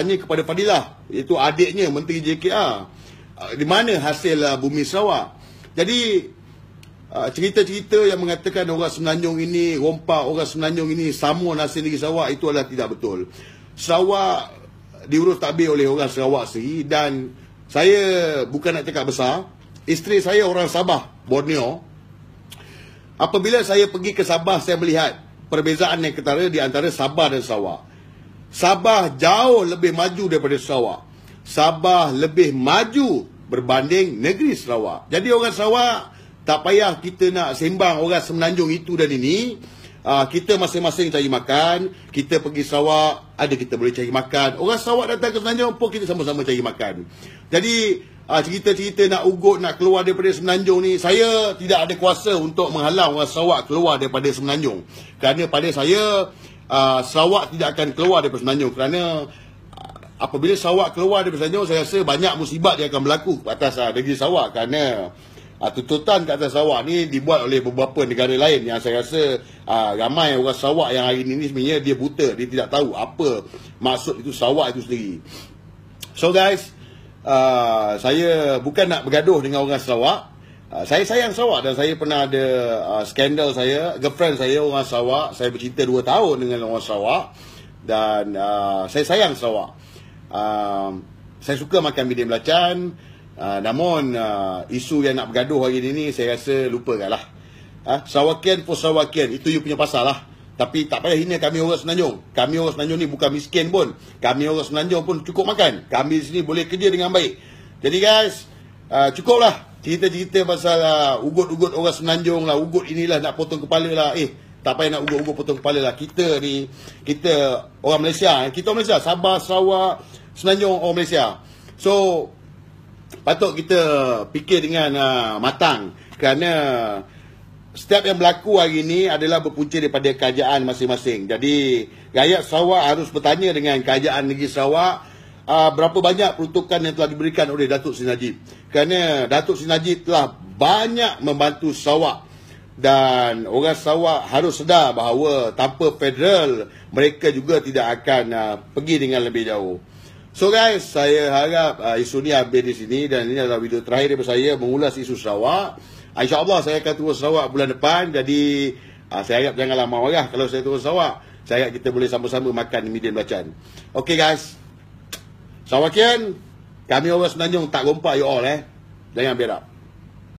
tanya kepada Fadilah iaitu adiknya menteri JKR ah, di mana hasil ah, bumi Sarawak jadi ah, cerita-cerita yang mengatakan orang Semenanjung ini rompak orang Semenanjung ini sama nasib negeri Sarawak itu adalah tidak betul Sarawak diurus takbir oleh orang Sarawak sendiri dan saya bukan nak cakap besar isteri saya orang Sabah Borneo apabila saya pergi ke Sabah saya melihat perbezaan yang ketara di antara Sabah dan Sarawak Sabah jauh lebih maju daripada Sarawak. Sabah lebih maju berbanding negeri Sarawak. Jadi orang Sarawak tak payah kita nak sembang orang semenanjung itu dan ini. Uh, kita masing-masing cari makan. Kita pergi Sarawak, ada kita boleh cari makan. Orang Sarawak datang ke semenanjung pun kita sama-sama cari makan. Jadi uh, cerita-cerita nak ugut, nak keluar daripada semenanjung ni, saya tidak ada kuasa untuk menghalang orang Sarawak keluar daripada semenanjung. Kerana pada saya, Ah, Sarawak tidak akan keluar daripada Semenanjung kerana apabila Sarawak keluar daripada Semenanjung saya rasa banyak musibah yang akan berlaku atas uh, negeri Sarawak kerana uh, tuntutan ke atas Sarawak ni dibuat oleh beberapa negara lain yang saya rasa uh, ramai orang Sarawak yang hari ini sebenarnya dia buta dia tidak tahu apa maksud itu Sarawak itu sendiri so guys uh, saya bukan nak bergaduh dengan orang Sarawak Ah, saya sayang Sarawak dan saya pernah ada uh, skandal saya, girlfriend saya orang Sarawak, saya bercinta 2 tahun dengan orang Sarawak dan uh, saya sayang Sarawak. Uh, saya suka makan bidin belacan, uh, namun uh, isu yang nak bergaduh hari ini saya rasa lupakanlah. Uh, Sarawakian for Sarawakian, itu you punya pasal lah. Tapi tak payah hina kami orang Senanjung. Kami orang Senanjung ni bukan miskin pun. Kami orang Senanjung pun cukup makan. Kami sini boleh kerja dengan baik. Jadi guys, uh, cukuplah. cukup lah cerita-cerita pasal uh, ugut-ugut orang semenanjung lah, ugut inilah nak potong kepala lah. Eh, tak payah nak ugut-ugut potong kepala lah. Kita ni, kita orang Malaysia. Eh, kita orang Malaysia, Sabah, Sarawak, semenanjung orang Malaysia. So, patut kita fikir dengan uh, matang. Kerana setiap yang berlaku hari ini adalah berpunca daripada kerajaan masing-masing. Jadi, rakyat Sarawak harus bertanya dengan kerajaan negeri Sarawak uh, berapa banyak peruntukan yang telah diberikan oleh Datuk Sinajib kerana Datuk Sri Najib telah banyak membantu Sarawak dan orang Sarawak harus sedar bahawa tanpa federal mereka juga tidak akan uh, pergi dengan lebih jauh. So guys, saya harap uh, isu ni habis di sini dan ini adalah video terakhir daripada saya mengulas isu Sarawak. Uh, InsyaAllah saya akan terus Sarawak bulan depan jadi uh, saya harap janganlah marah kalau saya terus Sarawak. Saya harap kita boleh sama-sama makan di medium belacan. Okay guys, Sarawakian. Kami orang Semenanjung tak gompak you all eh. Jangan berak.